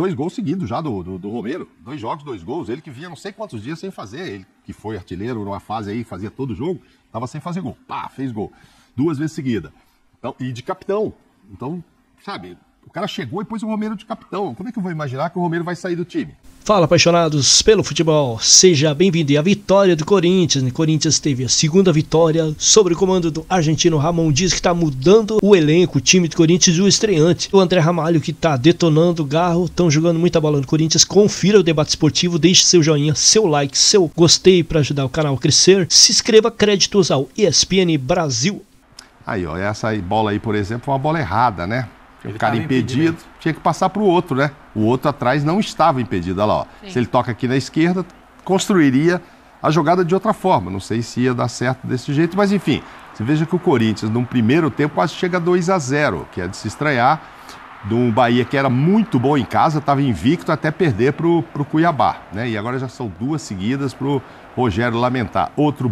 Dois gols seguidos já do, do, do, Romero. Dois jogos, dois gols. Ele que vinha não sei quantos dias sem fazer. Ele que foi artilheiro numa fase aí, fazia todo jogo, tava sem fazer gol. Pá, fez gol. Duas vezes seguida. Então, e de capitão. Então, sabe, o cara chegou e pôs o Romero de capitão. Como é que eu vou imaginar que o Romero vai sair do time? Fala, apaixonados pelo futebol. Seja bem-vindo. E a vitória do Corinthians. O né? Corinthians teve a segunda vitória sobre o comando do argentino Ramon Dias, que está mudando o elenco, o time do Corinthians e o estreante. O André Ramalho, que está detonando o garro. Estão jogando muita bola no Corinthians. Confira o debate esportivo. Deixe seu joinha, seu like, seu gostei para ajudar o canal a crescer. Se inscreva. Créditos ao ESPN Brasil. Aí, ó. Essa aí, bola aí, por exemplo, foi é uma bola errada, né? Ele o cara impedido, impedido tinha que passar para o outro, né? O outro atrás não estava impedido. Olha lá, ó. se ele toca aqui na esquerda, construiria a jogada de outra forma. Não sei se ia dar certo desse jeito, mas enfim. Você veja que o Corinthians, num primeiro tempo, quase chega a 2 a 0 que é de se estranhar. De um Bahia que era muito bom em casa, estava invicto até perder para o Cuiabá. Né? E agora já são duas seguidas para o Rogério lamentar. Outro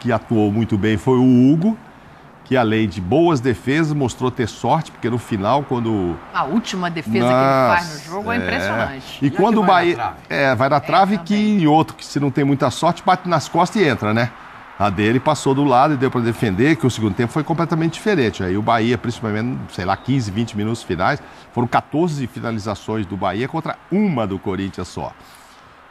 que atuou muito bem foi o Hugo, que a lei de boas defesas mostrou ter sorte, porque no final, quando. A última defesa Nossa, que ele faz no jogo é, é impressionante. E, e quando o Bahia. Vai é, vai na é, trave é, que em outro, que se não tem muita sorte, bate nas costas e entra, né? A dele passou do lado e deu para defender, que o segundo tempo foi completamente diferente. Aí o Bahia, principalmente, sei lá, 15, 20 minutos finais, foram 14 finalizações do Bahia contra uma do Corinthians só.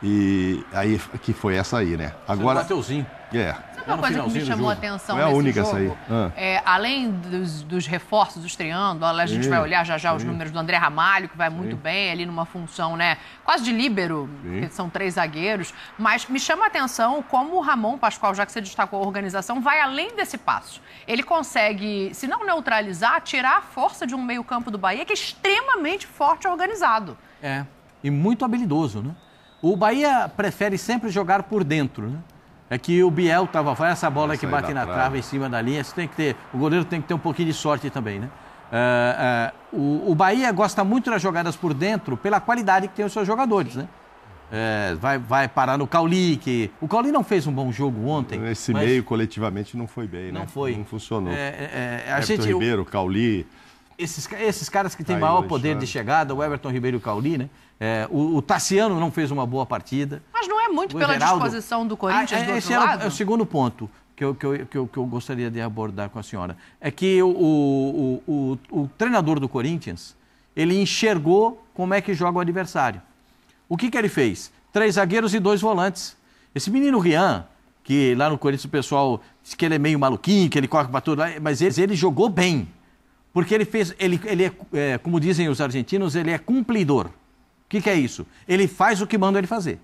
E aí que foi essa aí, né? Agora. Mateuzinho. É. Sabe tá uma coisa que me chamou a atenção Não é a única jogo? Essa aí. Ah. É, além dos, dos, reforços, estreando a gente sim, vai olhar já já sim. os números do André Ramalho, que vai sim. muito bem ali numa função, né? Quase de líbero, porque são três zagueiros. Mas me chama a atenção como o Ramon Pascoal, já que você destacou a organização, vai além desse passo. Ele consegue, se não neutralizar, tirar a força de um meio-campo do Bahia, que é extremamente forte e organizado. É. E muito habilidoso, né? O Bahia prefere sempre jogar por dentro, né? É que o Biel estava, vai essa bola que bate na trava em cima da linha, você tem que ter, o goleiro tem que ter um pouquinho de sorte também, né? Uh, uh, o, o, Bahia gosta muito das jogadas por dentro pela qualidade que tem os seus jogadores, né? É, vai, vai parar no Cauli, que o Cauli não fez um bom jogo ontem. Esse mas... meio coletivamente não foi bem, né? Não foi. Não funcionou. É, é, é a gente, Ribeiro, Cauli. Esses, esses caras que têm maior poder de chegada, o Everton Ribeiro e o Cauli, né? É, o, o, Tassiano não fez uma boa partida. Mas não é muito o pela Geraldo... disposição do Corinthians ah, é, do Esse é o segundo ponto que eu, que, eu, que, eu, que eu gostaria de abordar com a senhora. É que o, o, o, o treinador do Corinthians, ele enxergou como é que joga o adversário. O que, que ele fez? Três zagueiros e dois volantes. Esse menino Rian, que lá no Corinthians o pessoal diz que ele é meio maluquinho, que ele corre para tudo, mas ele, ele jogou bem. Porque ele fez, ele, ele é, é, como dizem os argentinos, ele é cumpridor. O que, que, é isso? Ele faz o que manda ele fazer.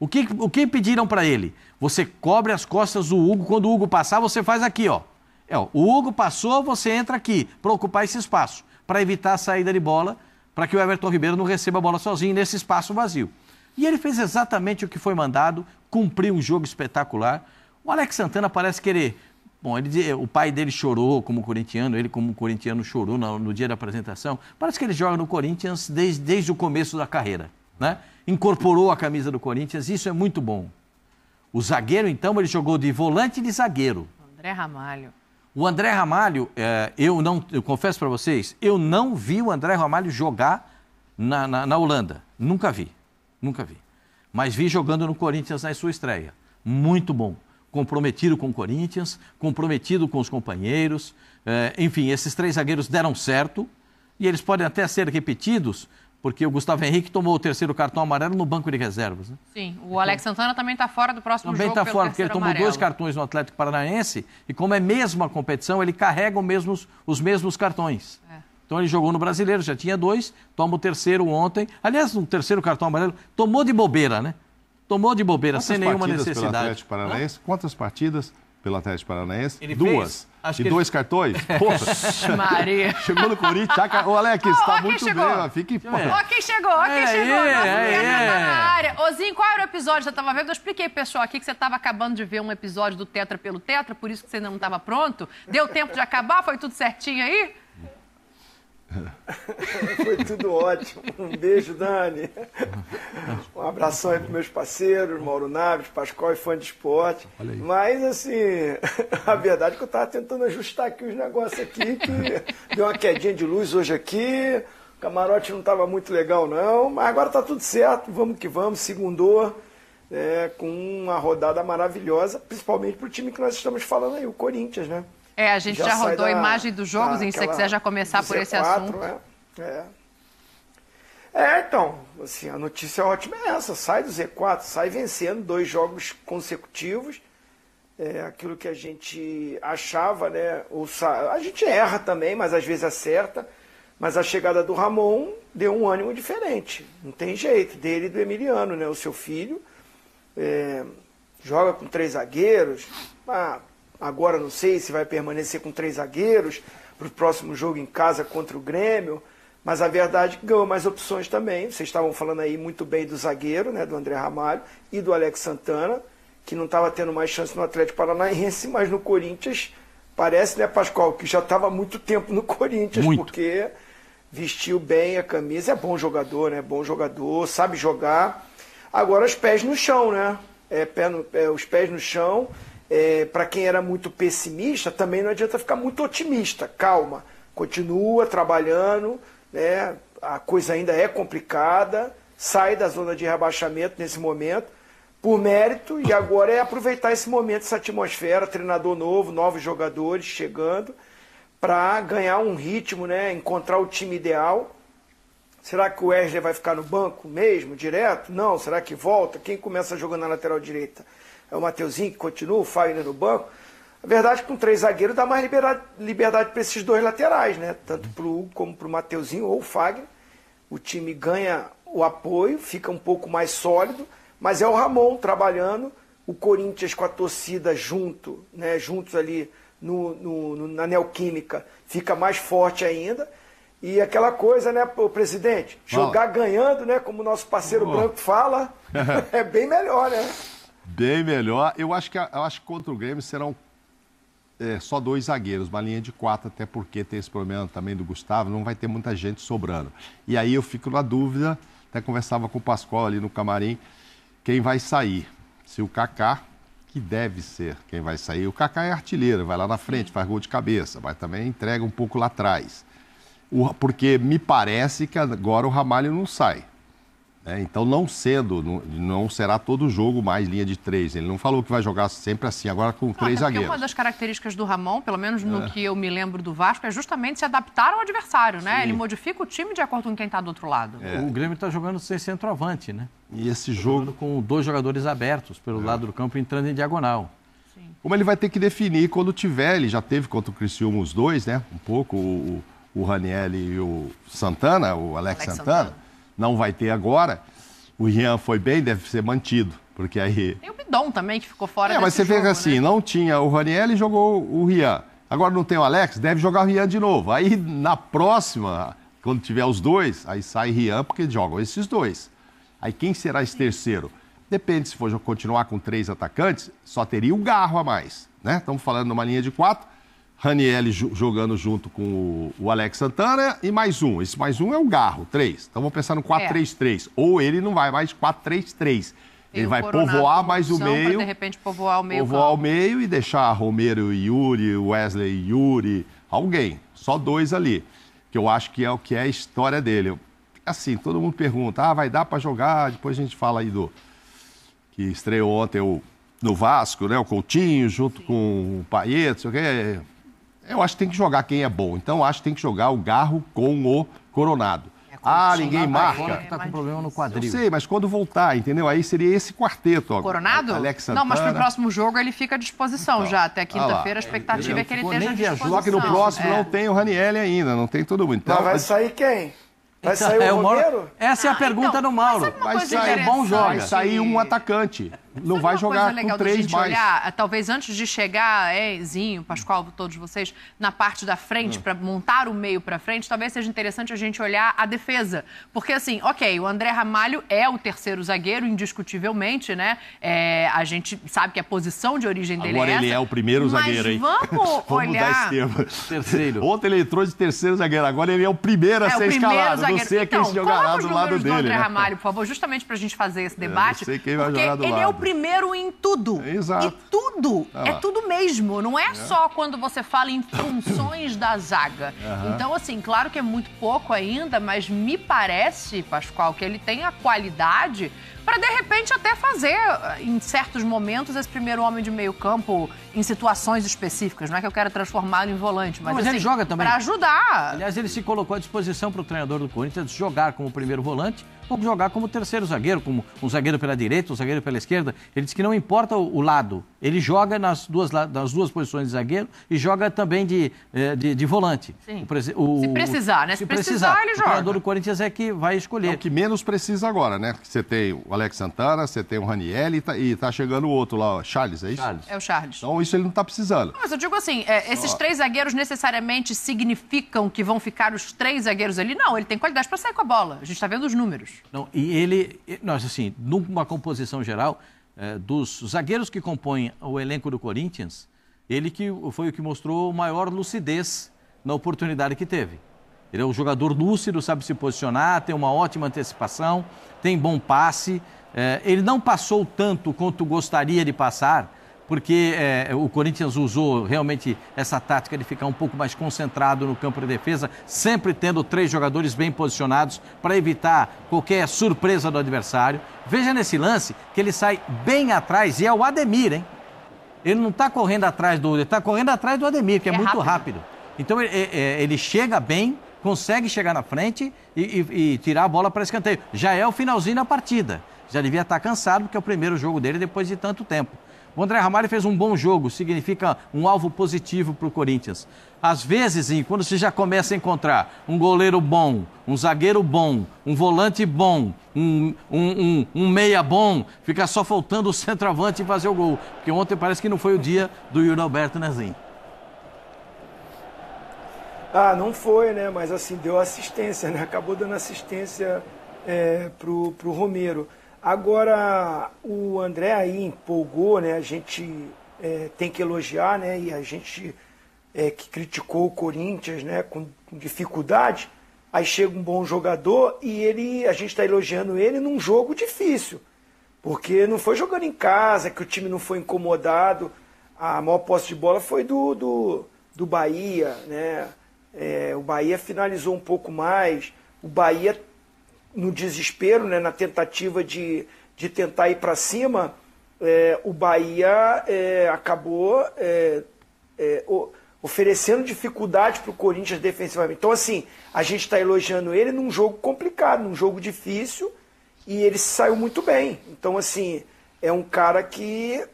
O que, o que pediram para ele? Você cobre as costas do Hugo, quando o Hugo passar, você faz aqui, ó. É, ó, o Hugo passou, você entra aqui para ocupar esse espaço, para evitar a saída de bola, para que o Everton Ribeiro não receba a bola sozinho nesse espaço vazio. E ele fez exatamente o que foi mandado, cumpriu um jogo espetacular. O Alex Santana parece querer Bom, ele, o pai dele chorou como corintiano, ele como corintiano chorou no, no dia da apresentação. Parece que ele joga no Corinthians desde, desde o começo da carreira, né? Incorporou a camisa do Corinthians, isso é muito bom. O zagueiro, então, ele jogou de volante e de zagueiro. André Ramalho. O André Ramalho, é, eu não, eu confesso para vocês, eu não vi o André Ramalho jogar na, na, na Holanda. Nunca vi, nunca vi. Mas vi jogando no Corinthians na sua estreia. Muito bom comprometido com o Corinthians, comprometido com os companheiros. É, enfim, esses três zagueiros deram certo e eles podem até ser repetidos, porque o Gustavo Henrique tomou o terceiro cartão amarelo no banco de reservas. Né? Sim, o então, Alex Santana também está fora do próximo também jogo. Também está fora, porque ele tomou amarelo. dois cartões no Atlético Paranaense e, como é mesma competição, ele carrega os mesmos, os mesmos cartões. É. Então ele jogou no brasileiro, já tinha dois, toma o terceiro ontem. Aliás, o terceiro cartão amarelo, tomou de bobeira, né? Tomou de bobeira, quantas sem nenhuma necessidade. Pelo Paranaense? Quantas partidas pelo Atlético Paranaense? Ele Duas. e dois cartões? Poxa. Maria. Chegou no Corinthians. Tá... Ô, Alex, oh, tá muito chegou. bem. Fique... É. Ó, quem chegou, ó, quem é, chegou. É, Nossa, é, tá na é. área. Ozinho, qual era o episódio que você tava vendo? Eu expliquei pro pessoal aqui que você tava acabando de ver um episódio do Tetra pelo Tetra, por isso que você ainda não tava pronto. Deu tempo de acabar? Foi tudo certinho aí? Foi tudo ótimo. Um beijo, Dani. Um abração aí para meus parceiros, Mauro Naves, Pascoal e Fã de Esporte. Mas, assim, a verdade é que eu estava tentando ajustar aqui os negócios aqui, que deu uma quedinha de luz hoje aqui. O camarote não estava muito legal, não. Mas agora está tudo certo. Vamos que vamos. Segundou. É, com uma rodada maravilhosa, principalmente para o time que nós estamos falando aí, o Corinthians, né? É, a gente já, já rodou a imagem dos jogos, e se você quiser já começar por esse assunto. É, é. é, então, assim, a notícia é ótima é essa, sai do Z4, sai vencendo dois jogos consecutivos, é, aquilo que a gente achava, né, ou, a gente erra também, mas às vezes acerta, mas a chegada do Ramon deu um ânimo diferente, não tem jeito, dele e do Emiliano, né, o seu filho, é, joga com três zagueiros, ah, Agora não sei se vai permanecer com três zagueiros para o próximo jogo em casa contra o Grêmio. Mas a verdade que ganhou mais opções também. Vocês estavam falando aí muito bem do zagueiro, né, do André Ramalho e do Alex Santana, que não estava tendo mais chance no Atlético Paranaense, mas no Corinthians parece, né, Pascoal, que já estava muito tempo no Corinthians, muito. porque vestiu bem a camisa, é bom jogador, né? Bom jogador, sabe jogar. Agora os pés no chão, né? É, pé no, é, os pés no chão é, para quem era muito pessimista, também não adianta ficar muito otimista. Calma, continua trabalhando, né? a coisa ainda é complicada, sai da zona de rebaixamento nesse momento, por mérito, e agora é aproveitar esse momento, essa atmosfera, treinador novo, novos jogadores chegando, para ganhar um ritmo, né? encontrar o time ideal. Será que o Wesley vai ficar no banco mesmo, direto? Não, será que volta? Quem começa jogando na lateral direita? é o Mateuzinho que continua, o Fagner no banco. A verdade é que com três zagueiros dá mais liberdade, liberdade para esses dois laterais, né? Tanto para o Hugo como para o Mateuzinho ou o Fagner. O time ganha o apoio, fica um pouco mais sólido, mas é o Ramon trabalhando, o Corinthians com a torcida junto, né? Juntos ali no, no, no, na Neoquímica, fica mais forte ainda. E aquela coisa, né, o presidente? Jogar ganhando, né? Como o nosso parceiro branco fala, é bem melhor, né? Bem melhor. Eu acho que, eu acho que contra o Grêmio serão é, só dois zagueiros, uma linha de quatro, até porque tem esse problema também do Gustavo, não vai ter muita gente sobrando. E aí eu fico na dúvida, até conversava com o Pascoal ali no camarim, quem vai sair. Se o Kaká, que deve ser quem vai sair, o Kaká é artilheiro, vai lá na frente, faz gol de cabeça, mas também entrega um pouco lá atrás. porque me parece que agora o Ramalho não sai. Né? então, não cedo, não, não, será todo jogo mais linha de três. Ele não falou que vai jogar sempre assim, agora com não, três zagueiros. Uma das características do Ramon, pelo menos no é. que eu me lembro do Vasco, é justamente se adaptar ao adversário, né? Ele modifica o time de acordo com quem está do outro lado. É. O Grêmio está jogando sem centroavante, né? E esse tá jogo. com dois jogadores abertos pelo é. lado do campo entrando em diagonal. Como ele vai ter que definir quando tiver, ele já teve contra o Criciúma os dois, né? Um pouco, o, o Raniel e o Santana, o Alex, Alex Santana. Santana não vai ter agora. O Rian foi bem, deve ser mantido, porque aí... Tem o Bidon também, que ficou fora É, mas você jogo, vê assim, né? não tinha o Raniel e jogou o Rian. Agora não tem o Alex, deve jogar o Rian de novo. Aí, na próxima, quando tiver os dois, aí sai Rian, porque jogam esses dois. Aí quem será esse terceiro? Depende, se for continuar com três atacantes, só teria o um garro a mais, né? Estamos falando numa linha de quatro, Raniel jogando junto com o, Alex Santana e mais um. Esse mais um é o Garro, três. Então vamos pensar no 4-3-3. É. Ou ele não vai mais 4-3-3. Ele vai povoar mais o meio. de repente povoar o meio. Povoar campo. o meio e deixar Romero e Yuri, Wesley e Yuri, alguém. Só dois ali. Que eu acho que é o que é a história dele. Assim, todo mundo pergunta: ah, vai dar para jogar? Depois a gente fala aí do. Que estreou ontem o, no Vasco, né? O Coutinho, junto Sim. com o Paieto, sei o quê eu acho que tem que jogar quem é bom. Então eu acho que tem que jogar o Garro com o Coronado. É, ah, ninguém marca. Tá com problema no quadril. Eu sei, mas quando voltar, entendeu? Aí seria esse quarteto. Ó, Coronado? Alex Santana. Não, mas pro próximo jogo ele fica à disposição então, já. Até quinta-feira a expectativa é, é que ele esteja à disposição. Só que no próximo é. não tem o Raniel ainda, não tem todo mundo. Então, vai sair quem? Vai então, sair o, é, Essa é a ah, pergunta ah, então, do Mauro. Vai sair, bom joga. Vai sair um atacante não vai jogar legal com três mais. Olhar, talvez antes de chegar, é, Zinho, Pascoal, todos vocês, na parte da frente, hum. para montar o meio para frente, talvez seja interessante a gente olhar a defesa. Porque, assim, ok, o André Ramalho é o terceiro zagueiro, indiscutivelmente, né? É, a gente sabe que a posição de origem dele é Agora é ele é o primeiro zagueiro, hein? vamos, vamos olhar... mudar esse terceiro. Ontem ele entrou de terceiro zagueiro, agora ele é o primeiro a é, ser escalado. Zagueiro. Não sei então, quem se jogará do lado do dele. do André né? Ramalho, por favor, justamente para a gente fazer esse é, debate. não sei quem vai jogar do lado primeiro em tudo. Exato. E tudo ah, é tudo mesmo, não é, é, só quando você fala em funções da zaga. Uhum. Então, assim, claro que é muito pouco ainda, mas me parece, Pascoal, que ele tem a qualidade para de repente até fazer, eh, em certos momentos, esse primeiro homem de meio campo em situações específicas. Não é que eu quero transformá-lo em volante, mas, mas assim, ele joga também. Para ajudar. Aliás, ele se colocou à disposição para o treinador do Corinthians jogar como primeiro volante ou jogar como terceiro zagueiro, como um zagueiro pela direita, um zagueiro pela esquerda. Ele disse que não importa o lado, ele joga nas duas, nas duas posições de zagueiro e joga também de, eh, de, de volante. Sim. O, o, se precisar, né? Se, se precisar, precisar, ele joga. O jogador do Corinthians é que vai escolher. É o que menos precisa agora, né? Você tem o Alex Santana, você tem o Raniel e tá, e tá chegando o outro lá, o Charles, é isso? Charles. É o Charles. Então isso ele não tá precisando. mas eu digo assim, é, esses Só... três zagueiros necessariamente significam que vão ficar os três zagueiros ali? Não, ele tem qualidade para sair com a bola. A gente está vendo os números. Não, e ele, nós assim, numa composição geral, é, dos zagueiros que compõem o elenco do Corinthians, ele que foi o que mostrou maior lucidez na oportunidade que teve. Ele é um jogador lúcido, sabe se posicionar, tem uma ótima antecipação, tem bom passe. É, ele não passou tanto quanto gostaria de passar, porque é, o Corinthians usou realmente essa tática de ficar um pouco mais concentrado no campo de defesa, sempre tendo três jogadores bem posicionados para evitar qualquer surpresa do adversário. Veja nesse lance que ele sai bem atrás e é o Ademir, hein? Ele não está correndo atrás do, ele está correndo atrás do Ademir, que é, é muito rápido. rápido. Então ele, é, é, é, ele chega bem, consegue chegar na frente e, e, e, tirar a bola para escanteio. Já é o finalzinho da partida. Já devia estar tá cansado, porque é o primeiro jogo dele depois de tanto tempo. O André Ramalho fez um bom jogo, significa um alvo positivo para o Corinthians. Às vezes, quando você já começa a encontrar um goleiro bom, um zagueiro bom, um volante bom, um, um, um, um meia bom, fica só faltando o centroavante e fazer o gol. Porque ontem parece que não foi o dia do Yuri Alberto Nezinho. Né, ah, não foi, né? Mas assim, deu assistência, né? Acabou dando assistência é, pro, pro Romero. Agora, o André aí empolgou, né? A gente é, tem que elogiar, né? E a gente é, que criticou o Corinthians, né? Com, com, dificuldade. Aí chega um bom jogador e ele, a gente está elogiando ele num jogo difícil, porque não foi jogando em casa, que o time não foi incomodado. A maior posse de bola foi do, do, do Bahia, né? É, o Bahia finalizou um pouco mais. O Bahia no desespero, né, na tentativa de, de tentar ir para cima, é, o Bahia é, acabou é, é, o, oferecendo dificuldade para o Corinthians defensivamente. Então, assim, a gente está elogiando ele num jogo complicado, num jogo difícil, e ele saiu muito bem. Então, assim, é um cara que,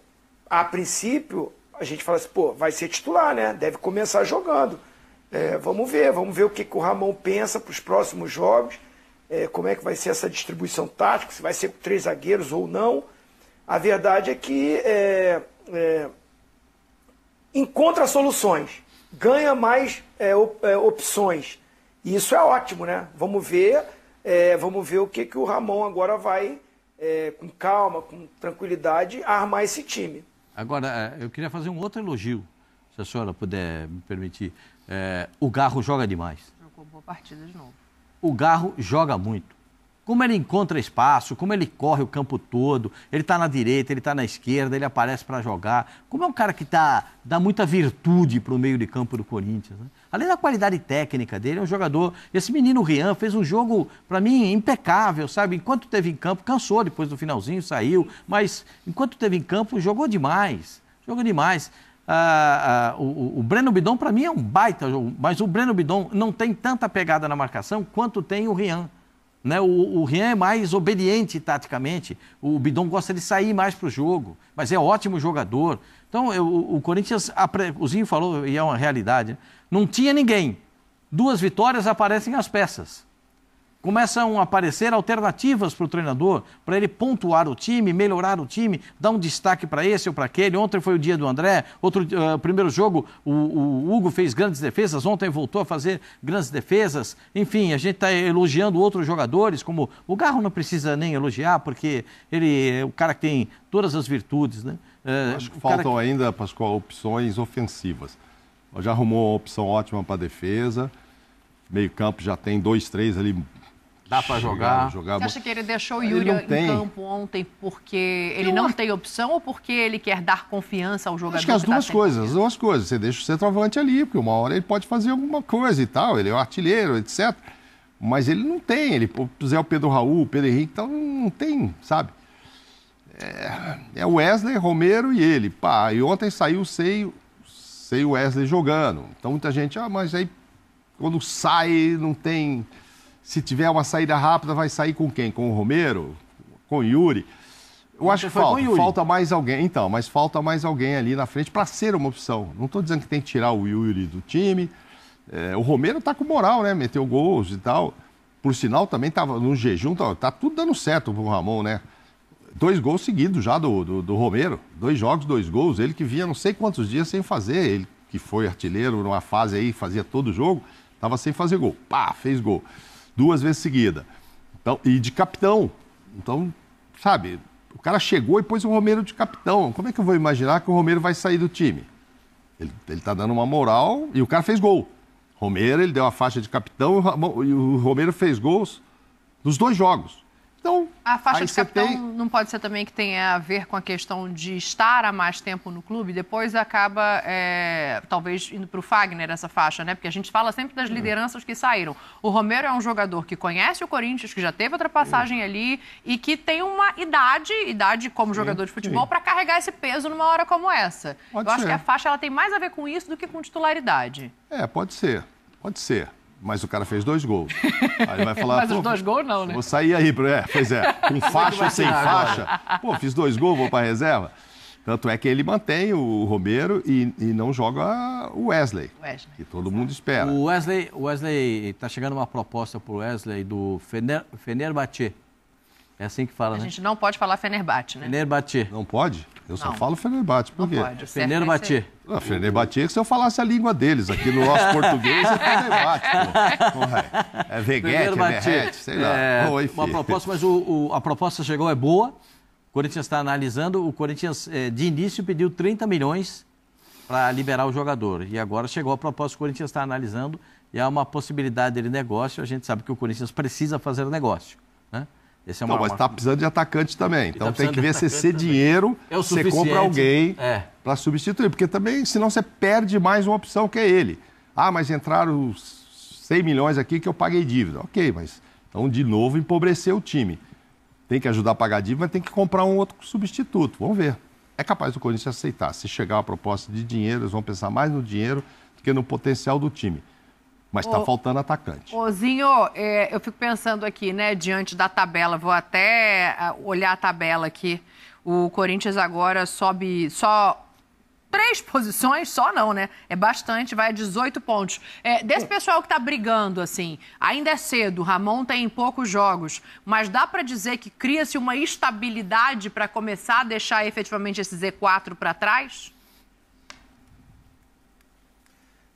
a princípio, a gente fala assim, pô, vai ser titular, né? Deve começar jogando. É, vamos ver, vamos ver o que, que o Ramon pensa para os próximos jogos é, como é que vai ser essa distribuição tática, se vai ser com três zagueiros ou não. A verdade é que é, é, encontra soluções, ganha mais é, op, é, opções. E isso é ótimo, né? Vamos ver, é, vamos ver o que, que o Ramon agora vai, com calma, com tranquilidade, armar esse time. Agora, eu queria fazer um outro elogio, se a senhora puder me permitir. o Garro joga demais. Jogou boa partida de novo o Garro joga muito. Como ele encontra espaço, como ele corre o campo todo, ele está na direita, ele está na esquerda, ele aparece para jogar. Como é um cara que tá, dá muita virtude para o meio de campo do Corinthians. Né? Além da qualidade técnica dele, é um jogador. Esse menino Rian fez um jogo, para mim, impecável, sabe? Enquanto teve em campo, cansou depois do finalzinho, saiu, mas enquanto teve em campo, jogou demais. Jogou demais o, o, Breno Bidon, para mim, é um baita jogo, mas o Breno Bidon não tem tanta pegada na marcação quanto tem o Rian. Né? O, o Rian é mais obediente taticamente, o Bidon gosta de sair mais para o jogo, mas é ótimo jogador. Então, eu, o Corinthians, a, o Zinho falou, e é uma realidade, né? não tinha ninguém. Duas vitórias aparecem as peças. Começam a aparecer alternativas para o treinador, para ele pontuar o time, melhorar o time, dar um destaque para esse ou para aquele. Ontem foi o dia do André, outro uh, primeiro jogo o, o, Hugo fez grandes defesas, ontem voltou a fazer grandes defesas. Enfim, a gente está elogiando outros jogadores, como o Garro não precisa nem elogiar, porque ele é o cara que tem todas as virtudes. Né? Uh, Acho que faltam que... ainda, Pascoal, opções ofensivas. Já arrumou uma opção ótima para defesa, meio campo já tem dois, três ali Dá para jogar. jogar. Você acha que ele deixou o Yuri em tem. campo ontem porque ele não, tem opção ou porque ele quer dar confiança ao jogador? Acho que as tá duas coisas, as duas coisas. Você deixa o centroavante ali, porque uma hora ele pode fazer alguma coisa e tal, ele é um artilheiro, etc. Mas ele não tem, ele, Zé o Pedro Raul, o Pedro Henrique, então não tem, sabe? É, o é Wesley, Romero e ele. Pá, e ontem saiu sem o Wesley jogando. Então muita gente, ah, mas aí quando sai não tem se tiver uma saída rápida, vai sair com quem? Com o Romero? Com o Yuri? Eu acho que falta, falta mais alguém. Então, mas falta mais alguém ali na frente para ser uma opção. Não estou dizendo que tem que tirar o Yuri do time. É, o Romero está com moral, né? Meteu gols e tal. Por sinal, também estava no jejum. Tá, tá, tudo dando certo o Ramon, né? Dois gols seguidos já do, do, do, Romero. Dois jogos, dois gols. Ele que vinha não sei quantos dias sem fazer. Ele que foi artilheiro numa fase aí, fazia todo jogo. Estava sem fazer gol. Pá, fez gol duas vezes seguida. Então, e de capitão. Então, sabe, o cara chegou e pôs o Romero de capitão. Como é que eu vou imaginar que o Romero vai sair do time? Ele, ele tá dando uma moral e o cara fez gol. Romero, ele deu a faixa de capitão e o Romero fez gols nos dois jogos. Então, a faixa de capitão tem... não pode ser também que tenha a ver com a questão de estar há mais tempo no clube, depois acaba é, talvez indo para o Fagner essa faixa, né? Porque a gente fala sempre das hum. lideranças que saíram. O Romero é um jogador que conhece o Corinthians, que já teve ultrapassagem é. Hum. ali e que tem uma idade, idade como sim, jogador de futebol, para carregar esse peso numa hora como essa. Pode Eu ser. acho que a faixa ela tem mais a ver com isso do que com titularidade. É, pode ser, pode ser mas o cara fez dois gols. Aí vai falar. mas os dois gols não, né? Vou sair aí, é, pois é, com faixa ou sem faixa. Pô, fiz dois gols, vou para reserva. Tanto é que ele mantém o Romero e, e não joga o Wesley, Wesley. que todo mundo espera. O Wesley Wesley tá chegando uma proposta para o Wesley do Fener, Fenerbahçe. É assim que fala, A né? gente não pode falar Fenerbahçe, né? Fenerbahçe. Não pode? Eu só não. falo Fenerbahçe. Por não quê? Pode. Fenerbahçe. Não, ah, Fernebatier, que se eu falasse a língua deles aqui no nosso português, é Fernebate, É Veguete, Verrete, é sei lá. É, Bom, uma proposta, mas o, o, a proposta chegou, é boa. O Corinthians está analisando. O Corinthians, é, de início, pediu 30 milhões para liberar o jogador. E agora chegou a proposta, o Corinthians está analisando. E há uma possibilidade dele negócio. A gente sabe que o Corinthians precisa fazer negócio. Esse é uma, não, mas está precisando de atacante também. Então tá tem que ver se esse dinheiro é você compra alguém é. para substituir. Porque também, senão você perde mais uma opção que é ele. Ah, mas entraram 100 milhões aqui que eu paguei dívida. Ok, mas então de novo empobrecer o time. Tem que ajudar a pagar a dívida, mas tem que comprar um outro substituto. Vamos ver. É capaz do Corinthians aceitar. Se chegar uma proposta de dinheiro, eles vão pensar mais no dinheiro do que no potencial do time. Mas está faltando atacante. Ozinho, é, eu fico pensando aqui, né, diante da tabela, vou até ah, olhar a tabela aqui. O Corinthians agora sobe só três posições, só não, né? É bastante, vai a 18 pontos. É, desse pessoal que está brigando, assim, ainda é cedo, o Ramon tem poucos jogos, mas dá para dizer que cria-se uma estabilidade para começar a deixar efetivamente esse Z4 para trás?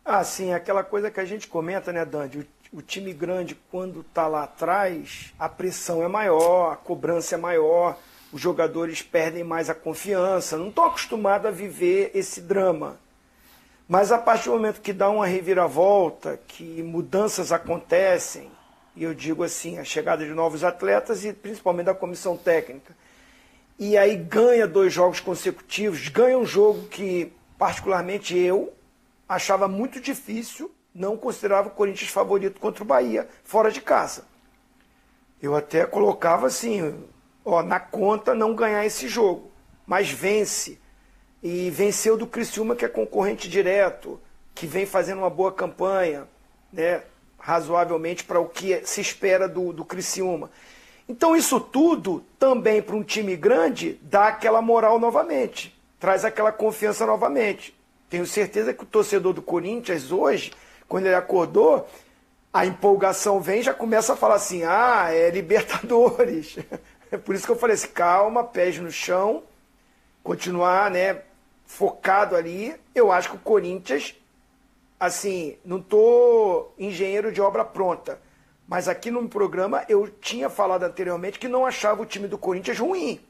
Ah, sim, é aquela coisa que a gente comenta, né, Dandy? O, o time grande, quando está lá atrás, a pressão é maior, a cobrança é maior, os jogadores perdem mais a confiança, não estou acostumado a viver esse drama. Mas a partir do momento que dá uma reviravolta, que mudanças acontecem, e eu digo assim, a chegada de novos atletas e principalmente da comissão técnica, e aí ganha dois jogos consecutivos, ganha um jogo que, particularmente eu, achava muito difícil, não considerava o Corinthians favorito contra o Bahia, fora de casa. Eu até colocava assim, ó, na conta não ganhar esse jogo, mas vence. E venceu do Criciúma, que é concorrente direto, que vem fazendo uma boa campanha, né, razoavelmente para o que é, se espera do, do Criciúma. Então isso tudo, também para um time grande, dá aquela moral novamente, traz aquela confiança novamente. Tenho certeza que o torcedor do Corinthians hoje, quando ele acordou, a empolgação vem já começa a falar assim: ah, é Libertadores. É por isso que eu falei assim: calma, pés no chão, continuar né, focado ali. Eu acho que o Corinthians, assim, não tô engenheiro de obra pronta, mas aqui no programa eu tinha falado anteriormente que não achava o time do Corinthians ruim.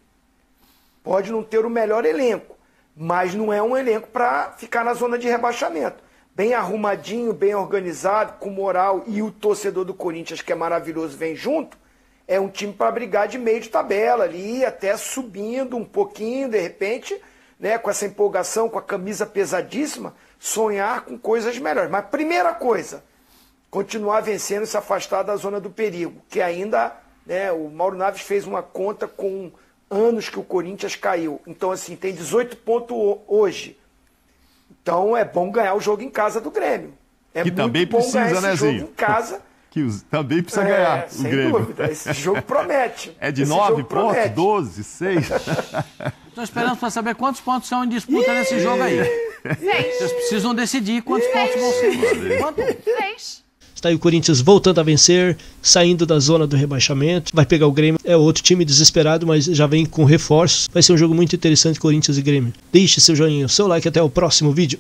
Pode não ter o melhor elenco mas não é um elenco para ficar na zona de rebaixamento. Bem arrumadinho, bem organizado, com moral e o torcedor do Corinthians, que é maravilhoso, vem junto. É um time para brigar de meio de tabela ali, até subindo um pouquinho, de repente, né, com essa empolgação, com a camisa pesadíssima, sonhar com coisas melhores. Mas primeira coisa, continuar vencendo e se afastar da zona do perigo, que ainda né, o Mauro Naves fez uma conta com anos que o Corinthians caiu. Então, assim, tem 18 pontos hoje. Então é bom ganhar o jogo em casa do Grêmio. É que muito também bom precisa, ganhar né, jogo em casa. Que também precisa é, ganhar o Grêmio. Dúvida, esse jogo promete. É de 9 pontos, promete. 12, 6. Estou esperando para saber quantos pontos são em disputa nesse jogo aí. Seis. Vocês precisam decidir quantos pontos vão ser. Quanto? Seis. Está aí o Corinthians voltando a vencer, saindo da zona do rebaixamento. Vai pegar o Grêmio, é outro time desesperado, mas já vem com reforços. Vai ser um jogo muito interessante, Corinthians e Grêmio. Deixe seu joinha, seu like até o próximo vídeo.